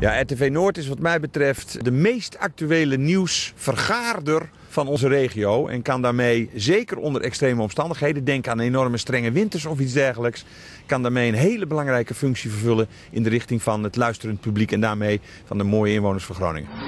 Ja, RTV Noord is wat mij betreft de meest actuele nieuwsvergaarder van onze regio. En kan daarmee, zeker onder extreme omstandigheden, denk aan enorme strenge winters of iets dergelijks, kan daarmee een hele belangrijke functie vervullen in de richting van het luisterend publiek en daarmee van de mooie inwoners van Groningen.